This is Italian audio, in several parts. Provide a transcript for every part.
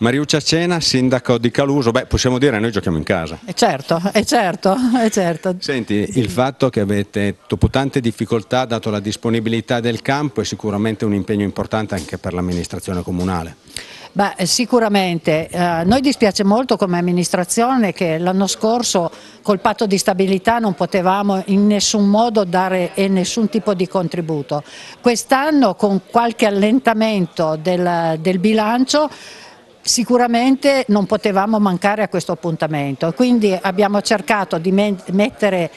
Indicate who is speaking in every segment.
Speaker 1: Mariuccia Cena, sindaco di Caluso, beh possiamo dire noi giochiamo in casa.
Speaker 2: E eh, certo, è eh, certo, è eh, certo.
Speaker 1: Senti, il fatto che avete dopo tante difficoltà dato la disponibilità del campo è sicuramente un impegno importante anche per l'amministrazione comunale.
Speaker 2: Beh, sicuramente, eh, noi dispiace molto come amministrazione che l'anno scorso col patto di stabilità non potevamo in nessun modo dare nessun tipo di contributo. Quest'anno con qualche allentamento del, del bilancio sicuramente non potevamo mancare a questo appuntamento, quindi abbiamo cercato di mettere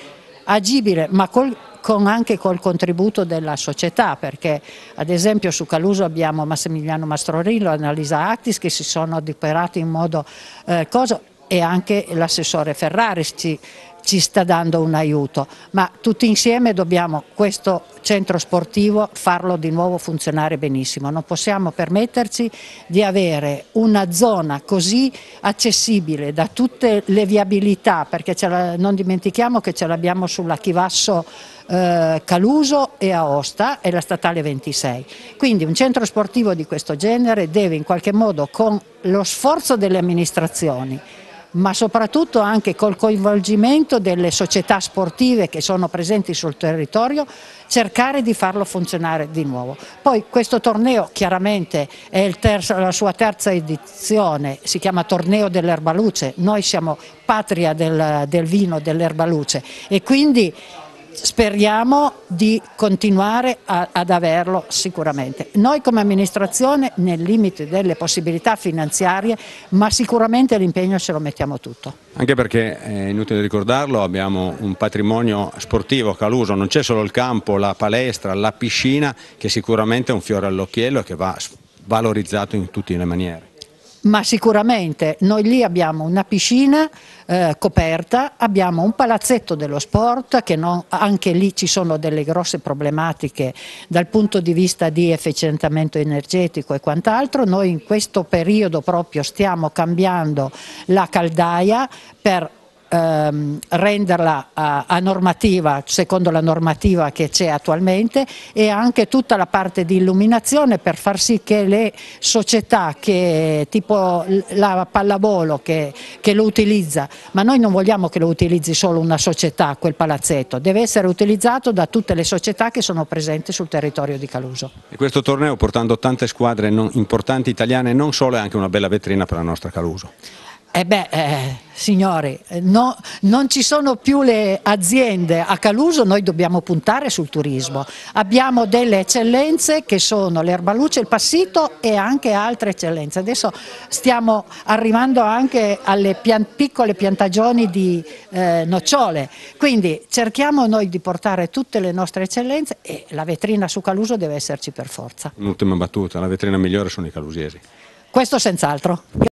Speaker 2: agibile, ma col, con anche col contributo della società, perché ad esempio su Caluso abbiamo Massimiliano Mastrorillo e Annalisa Actis che si sono adoperati in modo eh, coso e anche l'assessore Ferrari ci, ci sta dando un aiuto, ma tutti insieme dobbiamo questo centro sportivo farlo di nuovo funzionare benissimo. Non possiamo permetterci di avere una zona così accessibile da tutte le viabilità, perché la, non dimentichiamo che ce l'abbiamo sulla Chivasso eh, Caluso e Aosta e la statale 26. Quindi un centro sportivo di questo genere deve in qualche modo con lo sforzo delle amministrazioni ma soprattutto anche col coinvolgimento delle società sportive che sono presenti sul territorio, cercare di farlo funzionare di nuovo. Poi questo torneo chiaramente è terzo, la sua terza edizione, si chiama Torneo dell'Erbaluce, noi siamo patria del, del vino dell'Erbaluce e quindi speriamo di continuare a, ad averlo sicuramente. Noi come amministrazione nel limite delle possibilità finanziarie, ma sicuramente l'impegno ce lo mettiamo tutto.
Speaker 1: Anche perché, eh, è inutile ricordarlo, abbiamo un patrimonio sportivo caluso, non c'è solo il campo, la palestra, la piscina, che sicuramente è un fiore all'occhiello e che va valorizzato in tutte le maniere
Speaker 2: ma sicuramente noi lì abbiamo una piscina eh, coperta, abbiamo un palazzetto dello sport che non, anche lì ci sono delle grosse problematiche dal punto di vista di efficientamento energetico e quant'altro, noi in questo periodo proprio stiamo cambiando la caldaia per ehm, renderla a, a, normativa, secondo la normativa che c'è attualmente e anche tutta la parte di illuminazione per far sì che le società che, tipo la pallavolo che, che lo utilizza, ma noi non vogliamo che lo utilizzi solo una società quel palazzetto, deve essere utilizzato da tutte le società che sono presenti sul territorio di Caluso.
Speaker 1: E questo torneo portando tante squadre non, importanti italiane non solo è anche una bella vetrina per la nostra Caluso.
Speaker 2: Eh beh, eh, signori, eh, no, non ci sono più le aziende a Caluso, noi dobbiamo puntare sul turismo. Abbiamo delle eccellenze che sono l'erbaluce, il passito e anche altre eccellenze. Adesso stiamo arrivando anche alle pian, piccole piantagioni di eh, nocciole, quindi cerchiamo noi di portare tutte le nostre eccellenze e la vetrina su Caluso deve esserci per forza.
Speaker 1: Un'ultima battuta, la vetrina migliore sono i calusieri.
Speaker 2: Questo senz'altro.